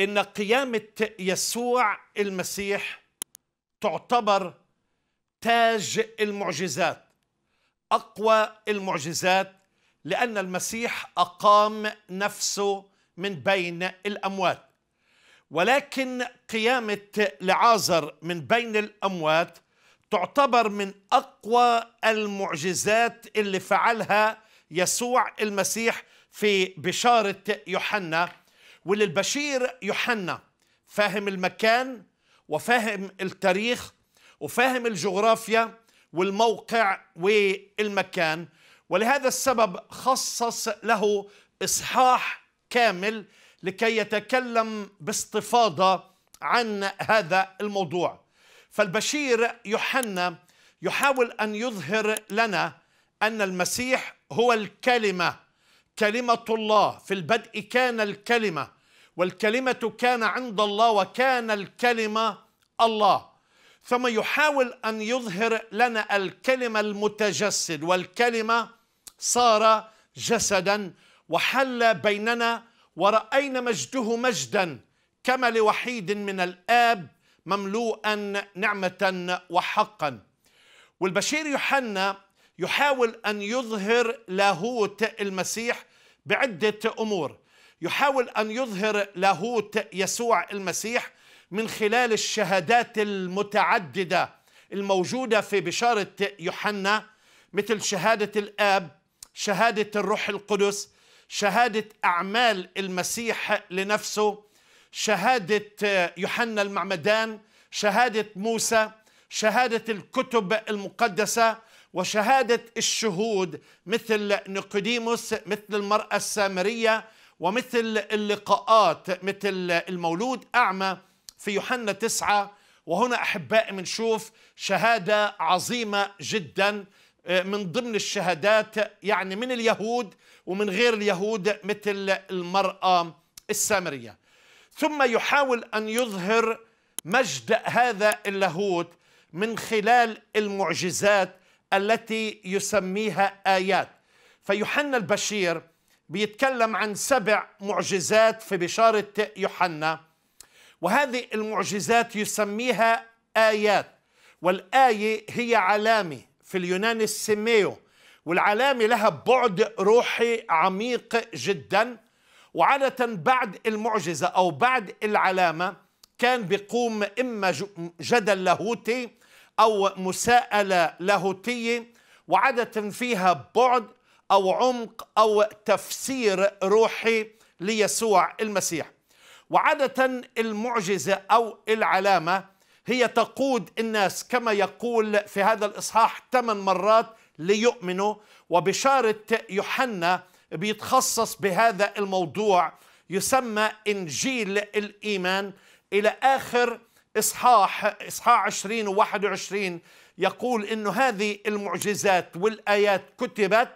ان قيامه يسوع المسيح تعتبر تاج المعجزات اقوى المعجزات لان المسيح اقام نفسه من بين الاموات ولكن قيامه لعازر من بين الاموات تعتبر من اقوى المعجزات اللي فعلها يسوع المسيح في بشاره يوحنا واللي البشير يوحنا فاهم المكان وفاهم التاريخ وفاهم الجغرافيا والموقع والمكان ولهذا السبب خصص له اصحاح كامل لكي يتكلم باستفاضه عن هذا الموضوع فالبشير يوحنا يحاول ان يظهر لنا ان المسيح هو الكلمه كلمة الله في البدء كان الكلمة والكلمة كان عند الله وكان الكلمة الله ثم يحاول أن يظهر لنا الكلمة المتجسد والكلمة صار جسدا وحل بيننا ورأينا مجده مجدا كما لوحيد من الآب مملوءا نعمة وحقا والبشير يوحنا يحاول أن يظهر لاهوت المسيح بعدة أمور يحاول أن يظهر لاهوت يسوع المسيح من خلال الشهادات المتعددة الموجودة في بشارة يوحنا مثل شهادة الآب شهادة الروح القدس شهادة أعمال المسيح لنفسه شهادة يوحنا المعمدان شهادة موسى شهادة الكتب المقدسة وشهادة الشهود مثل نيقوديموس مثل المرأة السامرية ومثل اللقاءات مثل المولود أعمى في يوحنا تسعة وهنا أحبائي بنشوف شهادة عظيمة جدا آه، من ضمن الشهادات يعني من اليهود ومن غير اليهود مثل المرأة السامرية ثم يحاول أن يظهر مجد هذا اللاهوت من خلال المعجزات التي يسميها آيات فيوحنا البشير بيتكلم عن سبع معجزات في بشارة يوحنا وهذه المعجزات يسميها آيات والآية هي علامة في اليوناني السميو والعلامة لها بعد روحي عميق جدا وعادة بعد المعجزة أو بعد العلامة كان بيقوم إما جدل لاهوتي أو مساءلة لاهوتية وعادة فيها بعد أو عمق أو تفسير روحي ليسوع المسيح وعادة المعجزة أو العلامة هي تقود الناس كما يقول في هذا الإصحاح ثمان مرات ليؤمنوا وبشارة يوحنا بيتخصص بهذا الموضوع يسمى إنجيل الإيمان إلى آخر إصحاح إصحاح 20 و21 يقول إنه هذه المعجزات والآيات كتبت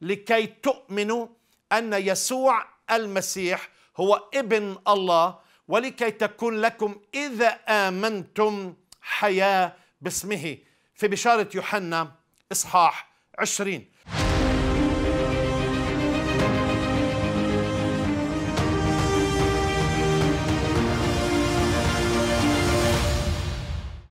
لكي تؤمنوا أن يسوع المسيح هو ابن الله ولكي تكون لكم إذا آمنتم حياة باسمه في بشارة يوحنا إصحاح 20